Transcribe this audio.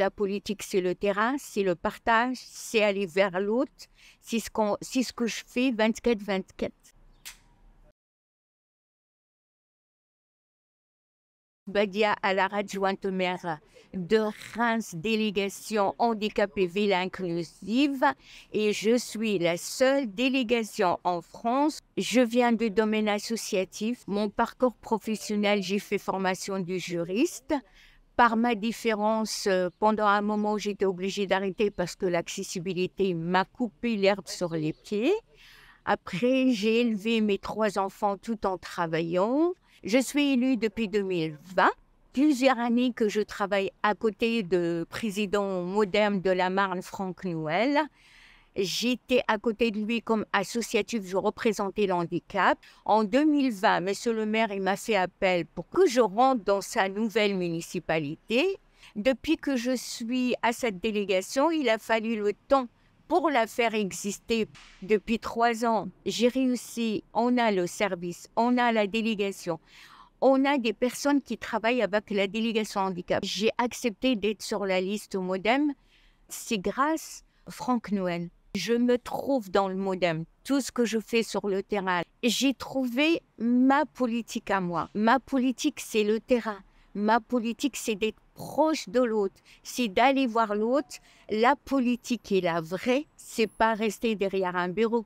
La politique, c'est le terrain, c'est le partage, c'est aller vers l'autre. C'est ce, qu'on, ce que je fais 24-24. Badia à la adjointe maire de Reims, délégation handicapée ville inclusive, et je suis la seule délégation en France. Je viens du domaine associatif. Mon parcours professionnel, j'ai fait formation du juriste par ma différence, euh, pendant un moment, j'étais obligée d'arrêter parce que l'accessibilité m'a coupé l'herbe sur les pieds. Après, j'ai élevé mes trois enfants tout en travaillant. Je suis élue depuis 2020. Plusieurs années que je travaille à côté de président moderne de la Marne, Franck Noël. J'étais à côté de lui comme associative, je représentais l'handicap. En 2020, sur le maire, il m'a fait appel pour que je rentre dans sa nouvelle municipalité. Depuis que je suis à cette délégation, il a fallu le temps pour la faire exister depuis trois ans. J'ai réussi, on a le service, on a la délégation, on a des personnes qui travaillent avec la délégation handicap. J'ai accepté d'être sur la liste au modem. C'est grâce à Franck Noël. Je me trouve dans le modem, tout ce que je fais sur le terrain. J'ai trouvé ma politique à moi. Ma politique, c'est le terrain. Ma politique, c'est d'être proche de l'autre, c'est d'aller voir l'autre. La politique est la vraie, c'est pas rester derrière un bureau.